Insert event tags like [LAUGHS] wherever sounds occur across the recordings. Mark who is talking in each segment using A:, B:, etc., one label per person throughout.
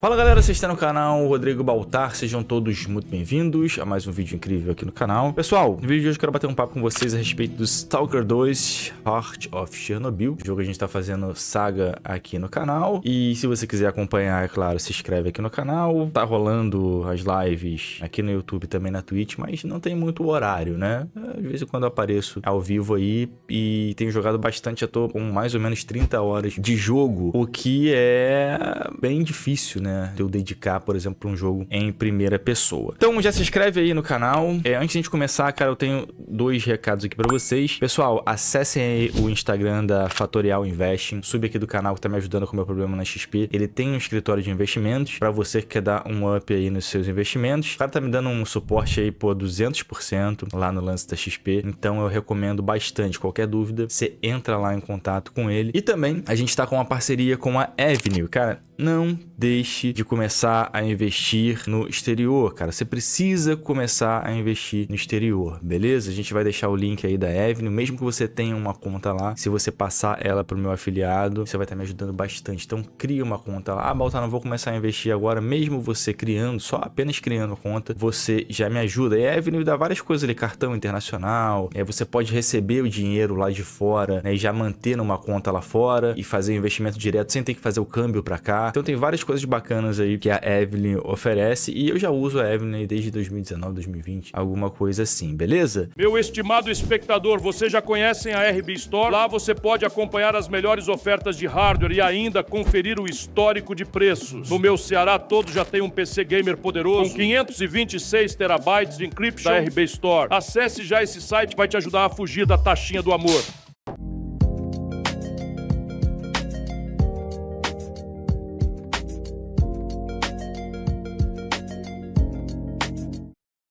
A: Fala galera, vocês estão no canal Rodrigo Baltar, sejam todos muito bem-vindos a mais um vídeo incrível aqui no canal. Pessoal, no vídeo de hoje eu quero bater um papo com vocês a respeito do Stalker 2 Heart of Chernobyl, jogo que a gente está fazendo saga aqui no canal. E se você quiser acompanhar, é claro, se inscreve aqui no canal. Tá rolando as lives aqui no YouTube também na Twitch, mas não tem muito horário, né? Às vezes quando eu apareço ao vivo aí e tenho jogado bastante, eu tô com mais ou menos 30 horas de jogo, o que é bem difícil, né? né? De eu dedicar, por exemplo, pra um jogo em primeira pessoa. Então já se inscreve aí no canal. É, antes de a gente começar, cara, eu tenho dois recados aqui para vocês. Pessoal, acessem aí o Instagram da Fatorial Investing. Sub aqui do canal que tá me ajudando com o meu problema na XP. Ele tem um escritório de investimentos para você que quer dar um up aí nos seus investimentos. O cara tá me dando um suporte aí por 200% lá no lance da XP. Então eu recomendo bastante. Qualquer dúvida, você entra lá em contato com ele. E também a gente tá com uma parceria com a Avenue. Cara, não deixe desiste de começar a investir no exterior, cara. Você precisa começar a investir no exterior, beleza? A gente vai deixar o link aí da Avenue, mesmo que você tenha uma conta lá, se você passar ela para o meu afiliado, você vai estar tá me ajudando bastante. Então cria uma conta lá. Ah, Baltar, não vou começar a investir agora, mesmo você criando, só apenas criando a conta, você já me ajuda. E a Avenue dá várias coisas ali, cartão internacional, é, você pode receber o dinheiro lá de fora né, e já manter numa conta lá fora e fazer o investimento direto sem ter que fazer o câmbio para cá. Então tem várias coisas bacanas bacanas aí que a Evelyn oferece e eu já uso a Evelyn desde 2019, 2020, alguma coisa assim, beleza? Meu estimado espectador, vocês já conhecem a RB Store? Lá você pode acompanhar as melhores ofertas de hardware e ainda conferir o histórico de preços. No meu Ceará todo já tem um PC gamer poderoso com 526 terabytes de encryption da RB Store. Acesse já esse site, vai te ajudar a fugir da taxinha do amor.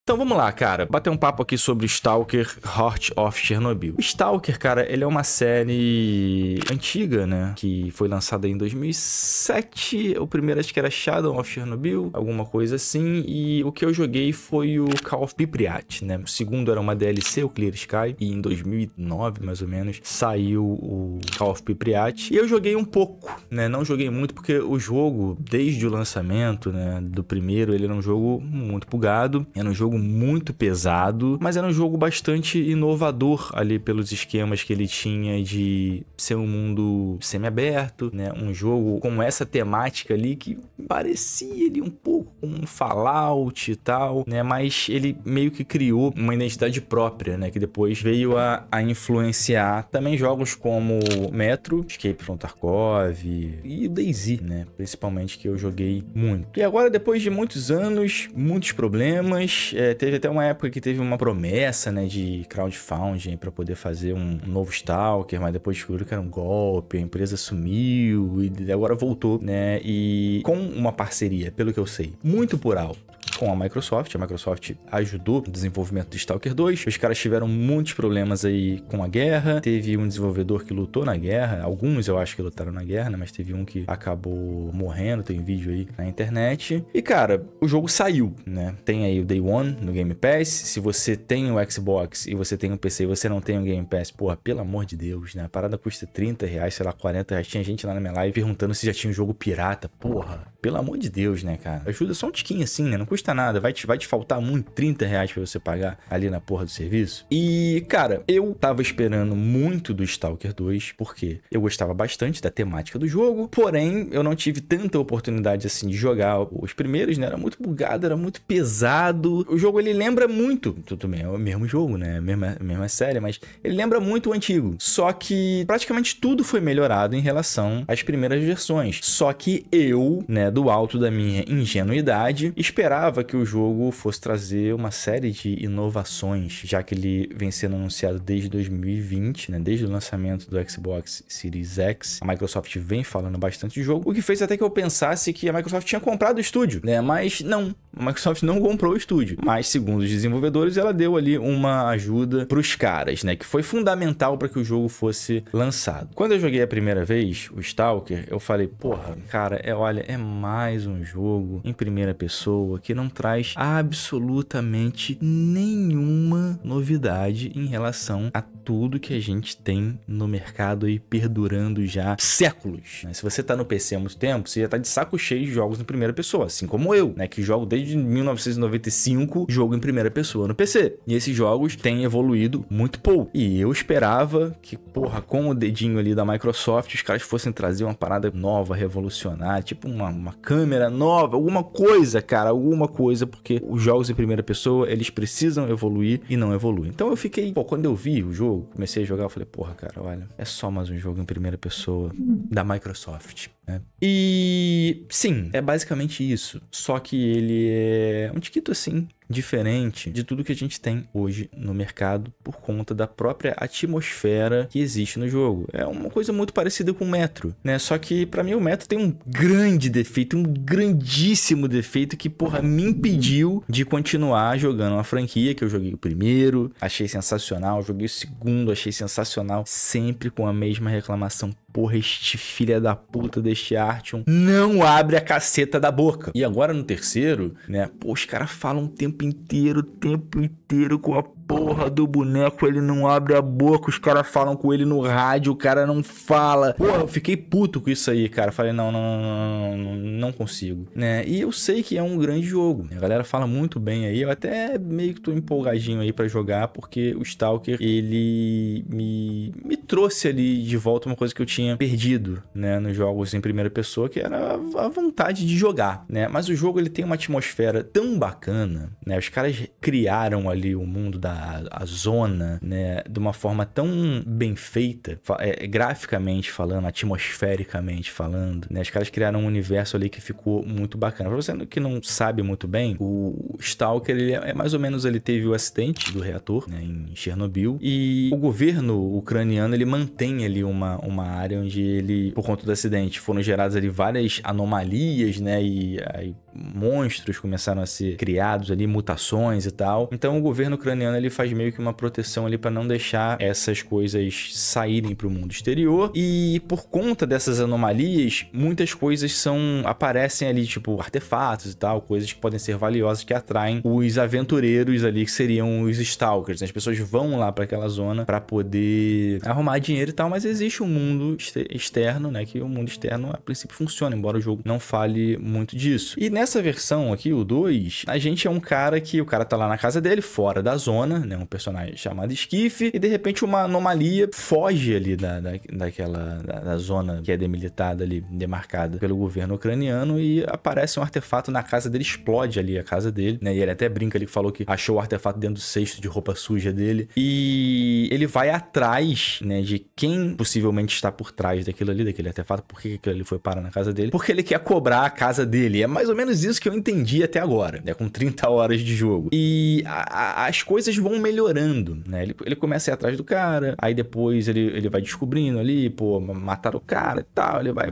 A: Então vamos lá, cara, bater um papo aqui sobre Stalker Heart of Chernobyl. Stalker, cara, ele é uma série antiga, né? Que foi lançada em 2007. O primeiro acho que era Shadow of Chernobyl, alguma coisa assim. E o que eu joguei foi o Call of Bibriat, né? O segundo era uma DLC, o Clear Sky. E em 2009, mais ou menos, saiu o Call of Bibriat. E eu joguei um pouco, né? Não joguei muito porque o jogo, desde o lançamento, né? Do primeiro, ele era um jogo muito bugado. Era um jogo jogo muito pesado, mas era um jogo bastante inovador ali pelos esquemas que ele tinha de ser um mundo semiaberto, né? Um jogo com essa temática ali que parecia ele um pouco um Fallout e tal, né? Mas ele meio que criou uma identidade própria, né? Que depois veio a, a influenciar também jogos como Metro, Escape from Tarkov e DayZ, né? Principalmente que eu joguei muito. E agora, depois de muitos anos, muitos problemas, é, é, teve até uma época que teve uma promessa, né, de crowdfunding para poder fazer um, um, novo Stalker, mas depois descobriu que era um golpe, a empresa sumiu e agora voltou, né? E com uma parceria, pelo que eu sei, muito por alto com a Microsoft. A Microsoft ajudou no desenvolvimento de Stalker 2. Os caras tiveram muitos problemas aí com a guerra. Teve um desenvolvedor que lutou na guerra. Alguns eu acho que lutaram na guerra, né? Mas teve um que acabou morrendo. Tem vídeo aí na internet. E, cara, o jogo saiu, né? Tem aí o Day One no Game Pass. Se você tem o Xbox e você tem o um PC e você não tem o um Game Pass, porra, pelo amor de Deus, né? A parada custa 30 reais, sei lá, 40 reais. Tinha gente lá na minha live perguntando se já tinha um jogo pirata. Porra, pelo amor de Deus, né, cara? Ajuda só um tiquinho assim, né? Não custa nada. Vai te, vai te faltar muito 30 reais pra você pagar ali na porra do serviço. E, cara, eu tava esperando muito do Stalker 2, porque eu gostava bastante da temática do jogo, porém, eu não tive tanta oportunidade assim de jogar os primeiros, né? Era muito bugado, era muito pesado. O jogo ele lembra muito, tudo bem, é o mesmo jogo, né? Mesma, mesma série, mas ele lembra muito o antigo. Só que praticamente tudo foi melhorado em relação às primeiras versões. Só que eu, né, do alto da minha ingenuidade, esperava que o jogo fosse trazer uma série de inovações, já que ele vem sendo anunciado desde 2020, né? desde o lançamento do Xbox Series X. A Microsoft vem falando bastante de jogo, o que fez até que eu pensasse que a Microsoft tinha comprado o estúdio, né? Mas não, a Microsoft não comprou o estúdio. Mas segundo os desenvolvedores, ela deu ali uma ajuda para os caras, né? Que foi fundamental para que o jogo fosse lançado. Quando eu joguei a primeira vez, o Stalker, eu falei, porra, cara, é, olha, é mais um jogo em primeira pessoa que não traz absolutamente nenhuma novidade em relação a tudo que a gente tem no mercado aí perdurando já séculos. Né? Se você tá no PC há muito tempo, você já tá de saco cheio de jogos em primeira pessoa, assim como eu, né? Que jogo desde 1995, jogo em primeira pessoa no PC. E esses jogos têm evoluído muito pouco. E eu esperava que, porra, com o dedinho ali da Microsoft, os caras fossem trazer uma parada nova, revolucionar, tipo uma uma câmera nova, alguma coisa, cara, alguma coisa, porque os jogos em primeira pessoa, eles precisam evoluir e não evoluem. Então eu fiquei, pô, quando eu vi o jogo, comecei a jogar, eu falei, porra, cara, olha, é só mais um jogo em primeira pessoa da Microsoft. É. E sim, é basicamente isso. Só que ele é um tiquito assim, diferente de tudo que a gente tem hoje no mercado por conta da própria atmosfera que existe no jogo. É uma coisa muito parecida com o Metro, né? Só que para mim o Metro tem um grande defeito, um grandíssimo defeito que porra me impediu de continuar jogando uma franquia que eu joguei o primeiro, achei sensacional, joguei o segundo, achei sensacional, sempre com a mesma reclamação porra, este filha da puta deste Artyom não abre a caceta da boca. E agora no terceiro, né? Pô, os caras falam o tempo inteiro, o tempo inteiro com a porra do boneco, ele não abre a boca, os caras falam com ele no rádio, o cara não fala. Porra, eu fiquei puto com isso aí, cara. Falei, não, não, não, não, não consigo. Né? E eu sei que é um grande jogo. A galera fala muito bem aí. Eu até meio que tô empolgadinho aí para jogar, porque o Stalker, ele me, me trouxe ali de volta uma coisa que eu tinha perdido, né, nos jogos em primeira pessoa, que era a vontade de jogar, né? Mas o jogo, ele tem uma atmosfera tão bacana, né? Os caras criaram ali o mundo da a, zona, né, de uma forma tão bem feita, é, graficamente falando, atmosfericamente falando, né? Os caras criaram um universo ali que ficou muito bacana. Pra você que não sabe muito bem, o Stalker, ele é, é mais ou menos, ele teve o acidente do reator, né, em Chernobyl, e o governo ucraniano, ele mantém ali uma, uma área onde ele, por conta do acidente, foram geradas ali várias anomalias, né, e aí monstros começaram a ser criados ali, mutações e tal. Então o governo ucraniano ele faz meio que uma proteção ali para não deixar essas coisas saírem para o mundo exterior. E por conta dessas anomalias, muitas coisas são aparecem ali, tipo artefatos e tal, coisas que podem ser valiosas que atraem os aventureiros ali que seriam os stalkers. Né? As pessoas vão lá para aquela zona para poder arrumar dinheiro e tal, mas existe um mundo externo, né, que o mundo externo a princípio funciona, embora o jogo não fale muito disso. E nessa nessa versão aqui, o 2, a gente é um cara que o cara tá lá na casa dele, fora da zona, né? Um personagem chamado Esquife, e de repente uma anomalia foge ali da, da, daquela da, da zona que é demilitada ali, demarcada pelo governo ucraniano, e aparece um artefato na casa dele, explode ali a casa dele, né? E ele até brinca ali que falou que achou o artefato dentro do cesto de roupa suja dele. E ele vai atrás, né, de quem possivelmente está por trás daquilo ali, daquele artefato, por que aquilo ali foi parar na casa dele, porque ele quer cobrar a casa dele. É mais ou menos menos isso que eu entendi até agora, né? Com 30 [LAUGHS] horas de jogo. E a, a, as coisas vão melhorando, né? Ele, ele começa a ir atrás do cara, aí depois ele, ele vai descobrindo ali, pô, mataram o cara e tal, ele vai.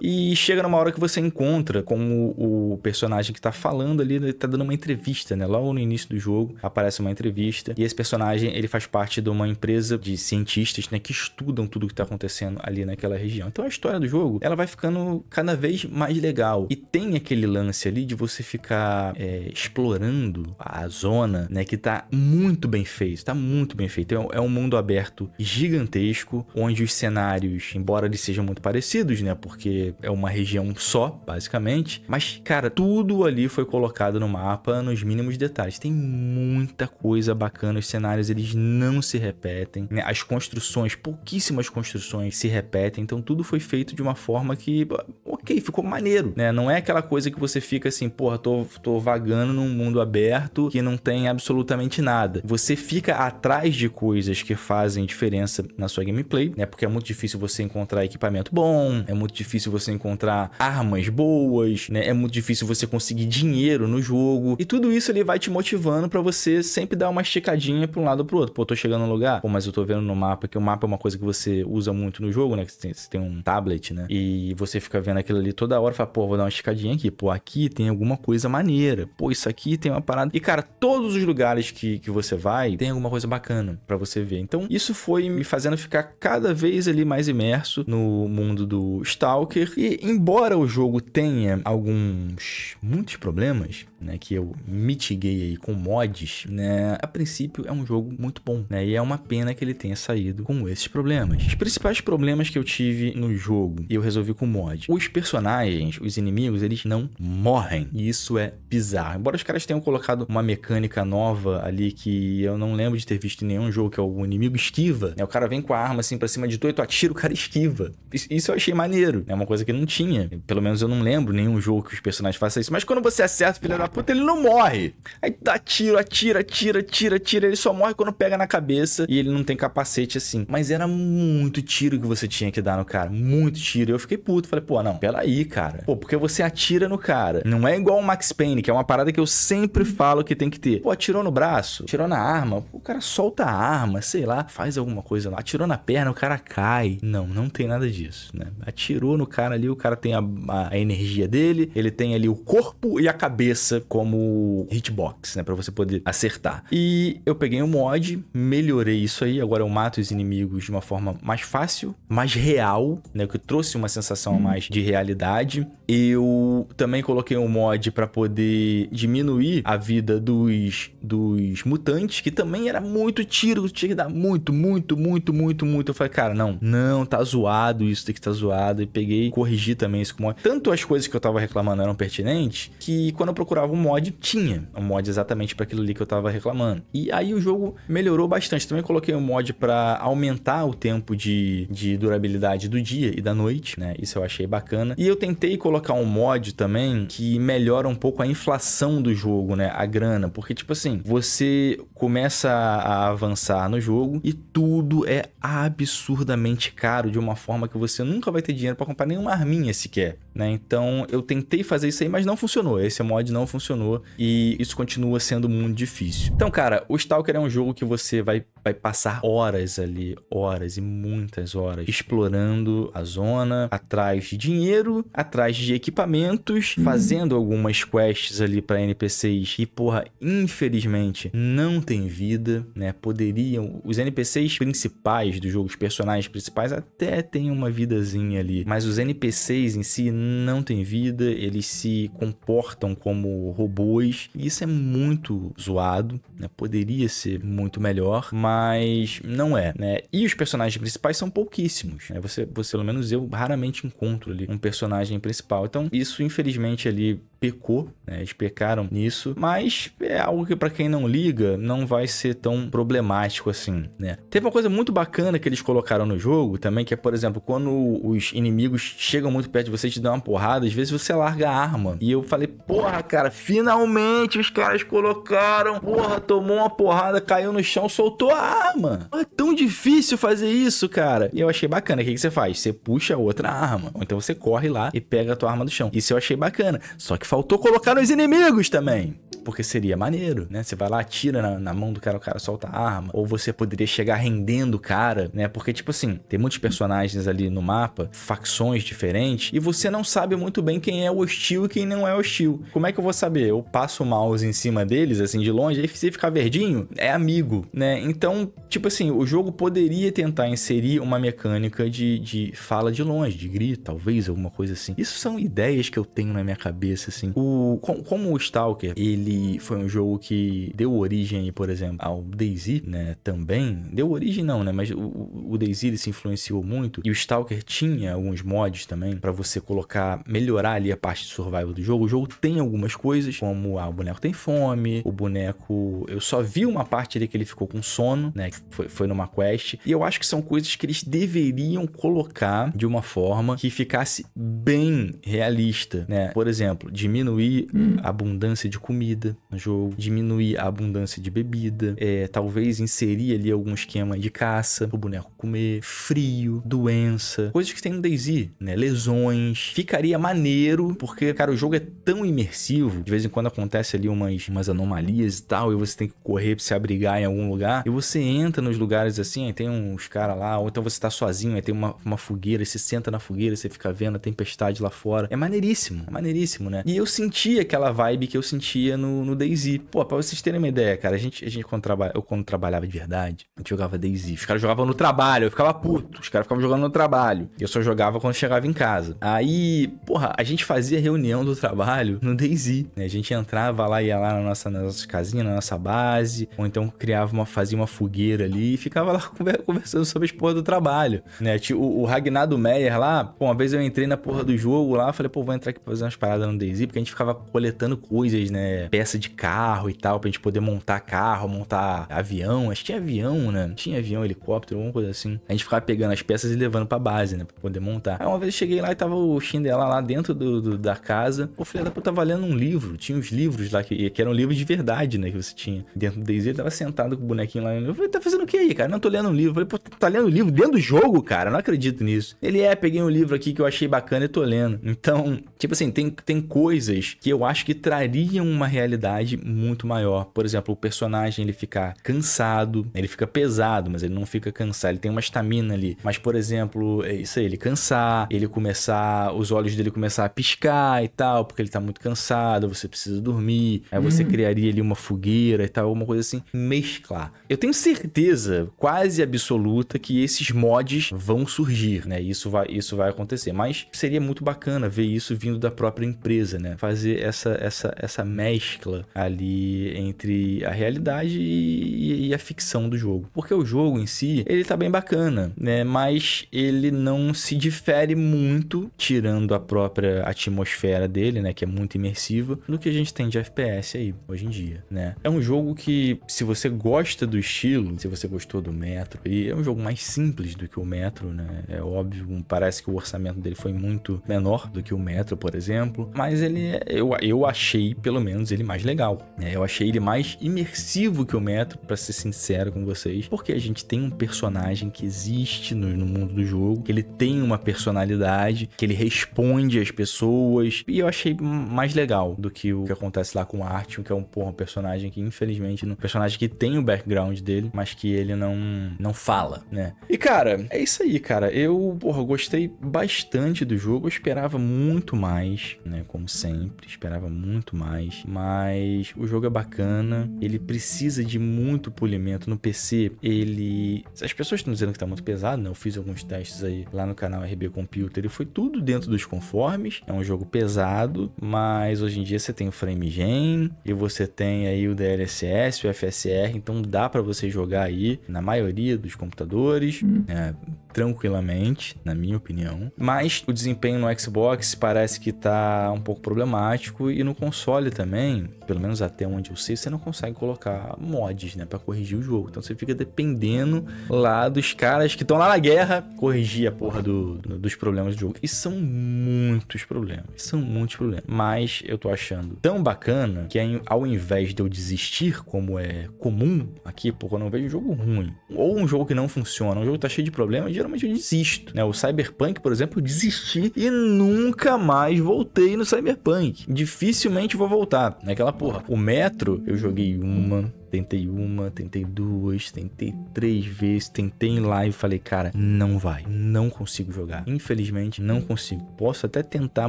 A: E chega numa hora que você encontra como o personagem que tá falando ali, ele tá dando uma entrevista, né? Logo no início do jogo aparece uma entrevista. E esse personagem, ele faz parte de uma empresa de cientistas, né? Que estudam tudo que tá acontecendo ali naquela região. Então a história do jogo, ela vai ficando cada vez mais legal. E tem aquele lance ali de você ficar é, explorando a zona, né? Que tá muito bem feito, tá muito bem feito. É, é um mundo aberto gigantesco, onde os cenários, embora eles sejam muito parecidos, né? Porque é uma região só, basicamente. Mas, cara, tudo ali foi colocado no mapa nos mínimos detalhes. Tem muita coisa bacana, os cenários eles não se repetem, né? As construções, pouquíssimas construções se repetem, então tudo foi feito de uma forma que, ok, ficou maneiro, né? Não é aquela coisa coisa que você fica assim, porra, tô, tô vagando num mundo aberto que não tem absolutamente nada. Você fica atrás de coisas que fazem diferença na sua gameplay, né? Porque é muito difícil você encontrar equipamento bom, é muito difícil você encontrar armas boas, né? É muito difícil você conseguir dinheiro no jogo. E tudo isso ele vai te motivando para você sempre dar uma esticadinha para um lado ou pro outro. Pô, tô chegando no lugar, pô, mas eu tô vendo no mapa que o mapa é uma coisa que você usa muito no jogo, né? Que você tem, você tem um tablet, né? E você fica vendo aquilo ali toda hora, fala, pô, vou dar uma esticadinha aqui pô, aqui tem alguma coisa maneira. Pô, isso aqui tem uma parada. E, cara, todos os lugares que, que você vai tem alguma coisa bacana para você ver. Então, isso foi me fazendo ficar cada vez ali mais imerso no mundo do Stalker. E, embora o jogo tenha alguns, muitos problemas, né, que eu mitiguei aí com mods, né, a princípio é um jogo muito bom, né, e é uma pena que ele tenha saído com esses problemas. Os principais problemas que eu tive no jogo, e eu resolvi com mod. Os personagens, os inimigos, eles não não morrem. E isso é bizarro. Embora os caras tenham colocado uma mecânica nova ali que eu não lembro de ter visto em nenhum jogo, que é o inimigo esquiva. Né? O cara vem com a arma assim pra cima de tu e tu atira, o cara esquiva. Isso eu achei maneiro. É uma coisa que não tinha. Pelo menos eu não lembro nenhum jogo que os personagens façam isso. Mas quando você acerta o filho da puta, ele não morre. Aí tu dá tiro, atira, atira, atira, atira. Ele só morre quando pega na cabeça e ele não tem capacete assim. Mas era muito tiro que você tinha que dar no cara. Muito tiro. Eu fiquei puto. Falei, pô, não, peraí, cara. Pô, porque você atira atira no cara. Não é igual o Max Payne, que é uma parada que eu sempre falo que tem que ter. Pô, atirou no braço, atirou na arma, o cara solta a arma, sei lá, faz alguma coisa lá. Atirou na perna, o cara cai. Não, não tem nada disso, né? Atirou no cara ali, o cara tem a, a energia dele, ele tem ali o corpo e a cabeça como hitbox, né? Pra você poder acertar. E eu peguei um mod, melhorei isso aí, agora eu mato os inimigos de uma forma mais fácil, mais real, né? Que trouxe uma sensação a mais de realidade. Eu também coloquei um mod para poder diminuir a vida dos, dos mutantes, que também era muito tiro, tinha que dar muito, muito, muito, muito, muito. Eu falei, cara, não, não, tá zoado isso, tem que tá zoado. E peguei, corrigi também isso com mod. Tanto as coisas que eu tava reclamando eram pertinentes, que quando eu procurava um mod, tinha um mod exatamente para aquilo ali que eu tava reclamando. E aí o jogo melhorou bastante. Também coloquei um mod para aumentar o tempo de, de durabilidade do dia e da noite, né? Isso eu achei bacana. E eu tentei colocar um mod também também que melhora um pouco a inflação do jogo, né? A grana. Porque, tipo assim, você começa a avançar no jogo e tudo é absurdamente caro de uma forma que você nunca vai ter dinheiro para comprar nenhuma arminha sequer. Né? Então eu tentei fazer isso aí, mas não funcionou. Esse mod não funcionou e isso continua sendo muito difícil. Então, cara, o Stalker é um jogo que você vai, vai passar horas ali, horas e muitas horas, explorando a zona, atrás de dinheiro, atrás de equipamentos, uhum. fazendo algumas quests ali para NPCs e, porra, infelizmente não tem vida, né? Poderiam. Os NPCs principais do jogo, os personagens principais, até têm uma vidazinha ali, mas os NPCs em si não têm vida, eles se comportam como robôs, e isso é muito zoado, né? Poderia ser muito melhor, mas não é, né? E os personagens principais são pouquíssimos, né? Você, você, pelo menos eu, raramente encontro ali um personagem principal. Então, isso infelizmente ali pecou, né? eles pecaram nisso, mas é algo que para quem não liga não vai ser tão problemático assim, né? Teve uma coisa muito bacana que eles colocaram no jogo também, que é, por exemplo, quando os inimigos chegam muito perto de você e te dão uma porrada, às vezes você larga a arma. E eu falei, porra, cara, finalmente os caras colocaram, porra, tomou uma porrada, caiu no chão, soltou a arma. É tão difícil fazer isso, cara. E eu achei bacana, o que, que você faz? Você puxa outra arma, ou então você corre lá e pega a tua arma do chão. Isso eu achei bacana, só que Faltou colocar nos inimigos também. Porque seria maneiro, né? Você vai lá, atira na, na, mão do cara, o cara solta a arma. Ou você poderia chegar rendendo o cara, né? Porque, tipo assim, tem muitos personagens ali no mapa, facções diferentes, e você não sabe muito bem quem é hostil e quem não é hostil. Como é que eu vou saber? Eu passo o mouse em cima deles, assim, de longe, e se ficar verdinho, é amigo, né? Então, tipo assim, o jogo poderia tentar inserir uma mecânica de, de fala de longe, de grito, talvez, alguma coisa assim. Isso são ideias que eu tenho na minha cabeça, assim. O, como o Stalker, ele foi um jogo que deu origem, por exemplo, ao Daisy né, também. Deu origem não, né, mas o, o se influenciou muito. E o Stalker tinha alguns mods também para você colocar, melhorar ali a parte de survival do jogo. O jogo tem algumas coisas, como ah, o boneco tem fome, o boneco... Eu só vi uma parte ali que ele ficou com sono, né, foi, foi numa quest. E eu acho que são coisas que eles deveriam colocar de uma forma que ficasse bem realista, né. Por exemplo, de diminuir hum. a abundância de comida no jogo, diminuir a abundância de bebida, é, talvez inserir ali algum esquema de caça, o boneco comer, frio, doença, coisas que tem no DayZ, né? Lesões. Ficaria maneiro, porque, cara, o jogo é tão imersivo, de vez em quando acontece ali umas, umas anomalias e tal, e você tem que correr pra se abrigar em algum lugar, e você entra nos lugares assim, aí tem uns caras lá, ou então você tá sozinho, aí tem uma, uma fogueira, você senta na fogueira, você fica vendo a tempestade lá fora. É maneiríssimo, é maneiríssimo, né? E eu sentia aquela vibe que eu sentia no, no DayZ. Pô, pra vocês terem uma ideia, cara, a gente, a gente quando trabalha, eu quando trabalhava de verdade, a gente jogava DayZ. Os caras jogavam no trabalho, eu ficava puto. Os caras ficavam jogando no trabalho. Eu só jogava quando chegava em casa. Aí, porra, a gente fazia reunião do trabalho no DayZ, né? A gente entrava lá, ia lá na nossa, nas nossas casinhas, na nossa base, ou então criava uma, fazia uma fogueira ali e ficava lá [LAUGHS] conversando sobre as porras do trabalho, né? O, o Ragnado Meyer lá, pô, uma vez eu entrei na porra do jogo lá, falei, pô, vou entrar aqui pra fazer umas paradas no DayZ porque a gente ficava coletando coisas, né? Peça de carro e tal, pra gente poder montar carro, montar avião. Acho que tinha avião, né? Tinha avião, helicóptero, alguma coisa assim. A gente ficava pegando as peças e levando pra base, né? Pra poder montar. Aí uma vez eu cheguei lá e tava o Shindela lá dentro do, do, da casa. O filho da puta tava lendo um livro. Tinha uns livros lá que, que eram livros de verdade, né? Que você tinha dentro do Daisy. Ele tava sentado com o bonequinho lá. Eu falei, tá fazendo o que aí, cara? Não, tô lendo um livro. Eu falei, pô, tá lendo um livro dentro do jogo, cara? não acredito nisso. Ele é, peguei um livro aqui que eu achei bacana e tô lendo. Então, tipo assim, tem, tem coisa coisas que eu acho que trariam uma realidade muito maior. Por exemplo, o personagem ele ficar cansado, ele fica pesado, mas ele não fica cansado, ele tem uma estamina ali. Mas, por exemplo, é isso aí, ele cansar, ele começar, os olhos dele começar a piscar e tal, porque ele tá muito cansado, você precisa dormir, aí você hum. criaria ali uma fogueira e tal, alguma coisa assim, mesclar. Eu tenho certeza quase absoluta que esses mods vão surgir, né? Isso vai, isso vai acontecer, mas seria muito bacana ver isso vindo da própria empresa, né? né? Fazer essa, essa, essa mescla ali entre a realidade e, e, a ficção do jogo. Porque o jogo em si, ele tá bem bacana, né? Mas ele não se difere muito, tirando a própria atmosfera dele, né? Que é muito imersiva, do que a gente tem de FPS aí, hoje em dia, né? É um jogo que, se você gosta do estilo, se você gostou do Metro, e é um jogo mais simples do que o Metro, né? É óbvio, parece que o orçamento dele foi muito menor do que o Metro, por exemplo, mas ele ele eu, eu achei, pelo menos, ele mais legal. Né? Eu achei ele mais imersivo que o Metro, para ser sincero com vocês, porque a gente tem um personagem que existe no, no mundo do jogo, que ele tem uma personalidade, que ele responde às pessoas, e eu achei mais legal do que o que acontece lá com o Artyom, que é um, porra, um personagem que, infelizmente, um personagem que tem o background dele, mas que ele não, não fala, né? E, cara, é isso aí, cara. Eu, porra, gostei bastante do jogo, eu esperava muito mais, né? Como sempre sempre, esperava muito mais, mas o jogo é bacana, ele precisa de muito polimento no PC. Ele, as pessoas estão dizendo que tá muito pesado, né? Eu fiz alguns testes aí lá no canal RB Computer e foi tudo dentro dos conformes. É um jogo pesado, mas hoje em dia você tem o gen e você tem aí o DLSS, o FSR, então dá para você jogar aí na maioria dos computadores. Hum. né? tranquilamente, na minha opinião. Mas o desempenho no Xbox parece que tá um pouco problemático e no console também, pelo menos até onde eu sei, você não consegue colocar mods, né, para corrigir o jogo. Então você fica dependendo lá dos caras que estão lá na guerra corrigir a porra do, do, dos problemas do jogo. E são muitos problemas, são muitos problemas. Mas eu tô achando tão bacana que ao invés de eu desistir, como é comum aqui, porque eu não vejo um jogo ruim ou um jogo que não funciona, um jogo que tá cheio de problemas, geralmente eu desisto, né? O Cyberpunk, por exemplo, eu desisti e nunca mais voltei no Cyberpunk. Dificilmente vou voltar. Naquela né? porra. O Metro, eu joguei uma, Tentei uma, tentei duas, tentei três vezes, tentei em live, falei, cara, não vai, não consigo jogar. Infelizmente, não consigo. Posso até tentar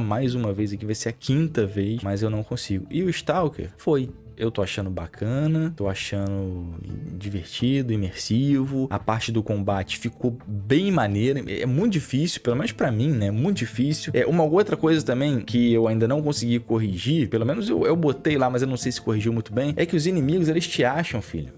A: mais uma vez aqui, vai ser a quinta vez, mas eu não consigo. E o Stalker foi eu tô achando bacana, tô achando divertido, imersivo. A parte do combate ficou bem maneira. É muito difícil, pelo menos para mim, né? Muito difícil. É uma outra coisa também que eu ainda não consegui corrigir, pelo menos eu, eu botei lá, mas eu não sei se corrigiu muito bem, é que os inimigos eles te acham, filho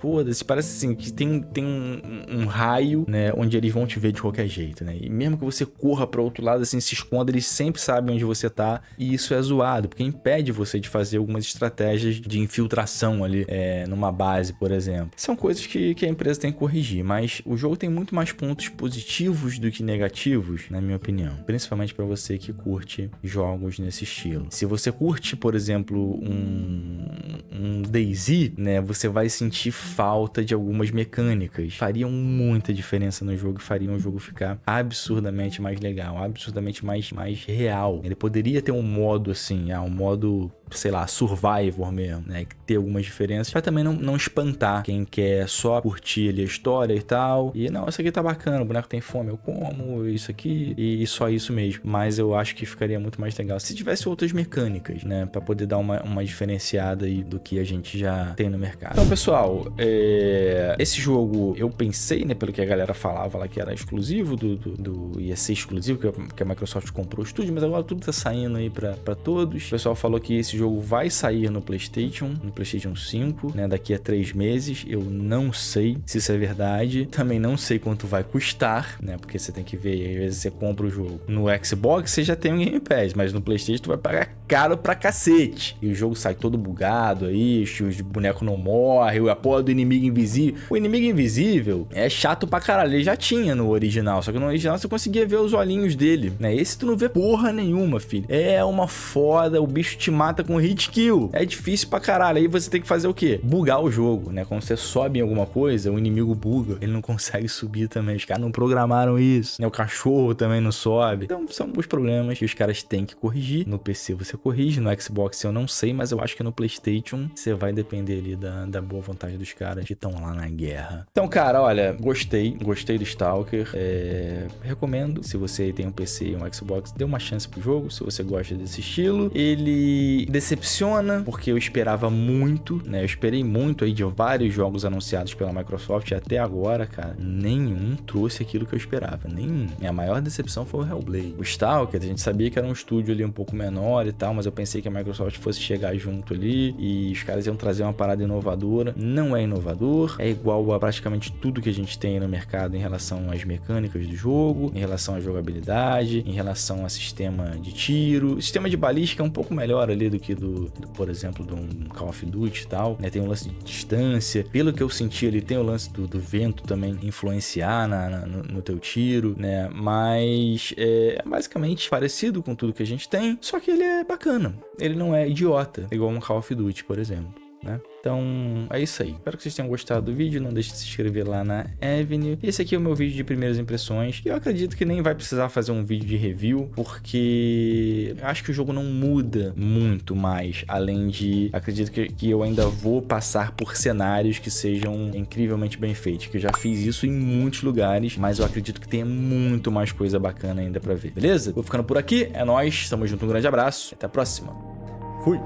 A: foda-se, parece assim, que tem, tem um, um, raio, né, onde eles vão te ver de qualquer jeito, né? E mesmo que você corra para outro lado, assim, se esconda, eles sempre sabem onde você tá, e isso é zoado, porque impede você de fazer algumas estratégias de infiltração ali é, numa base, por exemplo. São coisas que, que a empresa tem que corrigir, mas o jogo tem muito mais pontos positivos do que negativos, na minha opinião. Principalmente para você que curte jogos nesse estilo. Se você curte, por exemplo, um, um DayZ, né, você vai sentir falta de algumas mecânicas. Fariam muita diferença no jogo, e fariam o jogo ficar absurdamente mais legal, absurdamente mais, mais real. Ele poderia ter um modo assim, ah, um modo sei lá, Survivor mesmo, né? Que algumas diferenças, pra também não, não espantar quem quer só curtir ali a história e tal. E não, isso aqui tá bacana, o boneco tem fome, eu como, isso aqui, e, e só isso mesmo. Mas eu acho que ficaria muito mais legal se tivesse outras mecânicas, né? Pra poder dar uma, uma diferenciada aí do que a gente já tem no mercado. Então, pessoal, é... esse jogo eu pensei, né? Pelo que a galera falava lá que era exclusivo do. do, do... ia ser exclusivo, que a, que a Microsoft comprou o estúdio, mas agora tudo tá saindo aí pra, pra todos. O pessoal falou que esse jogo vai sair no PlayStation, no PlayStation 5, né? Daqui a três meses. Eu não sei se isso é verdade. Também não sei quanto vai custar, né? Porque você tem que ver. Às vezes você compra o jogo no Xbox, você já tem um Game Pass, mas no PlayStation tu vai pagar caro pra cacete. E o jogo sai todo bugado aí, os boneco não morre, o apoio do inimigo invisível. O inimigo invisível é chato pra caralho. Ele já tinha no original, só que no original você conseguia ver os olhinhos dele, né? Esse tu não vê porra nenhuma, filho. É uma foda, o bicho te mata com hit kill. É difícil pra caralho. Aí você tem que fazer o quê? Bugar o jogo, né? Quando você sobe em alguma coisa, o inimigo buga. Ele não consegue [LAUGHS] subir também. Os caras não programaram isso. Né? O cachorro também não sobe. Então, são os problemas que os caras têm que corrigir. No PC você corrige, no Xbox eu não sei, mas eu acho que no PlayStation você vai depender ali da, da boa vontade dos caras que estão lá na guerra. Então, cara, olha, gostei. Gostei do Stalker. É... Recomendo. Se você tem um PC e um Xbox, dê uma chance pro jogo. Se você gosta desse estilo, ele decepciona, porque eu esperava muito, né? Eu esperei muito aí de vários jogos anunciados pela Microsoft até agora, cara. Nenhum trouxe aquilo que eu esperava, nenhum. Minha maior decepção foi o Hellblade. O Stalker, a gente sabia que era um estúdio ali um pouco menor e tal, mas eu pensei que a Microsoft fosse chegar junto ali e os caras iam trazer uma parada inovadora. Não é inovador, é igual a praticamente tudo que a gente tem no mercado em relação às mecânicas do jogo, em relação à jogabilidade, em relação a sistema de tiro. O sistema de balística é um pouco melhor ali do que aqui do, do por exemplo, de um Call of Duty e tal, né? Tem um lance de distância. Pelo que eu senti ali, tem o lance do, do vento também influenciar na, na, no, no, teu tiro, né? Mas é, é basicamente parecido com tudo que a gente tem, só que ele é bacana. Ele não é idiota, igual um Call of Duty, por exemplo, né? Então é isso aí. Espero que vocês tenham gostado do vídeo. Não deixe de se inscrever lá na Avenue. Esse aqui é o meu vídeo de primeiras impressões. Eu acredito que nem vai precisar fazer um vídeo de review, porque acho que o jogo não muda muito mais. Além de, acredito que, que eu ainda vou passar por cenários que sejam incrivelmente bem feitos. Que eu já fiz isso em muitos lugares, mas eu acredito que tenha muito mais coisa bacana ainda pra ver. Beleza? Vou ficando por aqui. É nóis. Tamo junto. Um grande abraço. Até a próxima. Fui.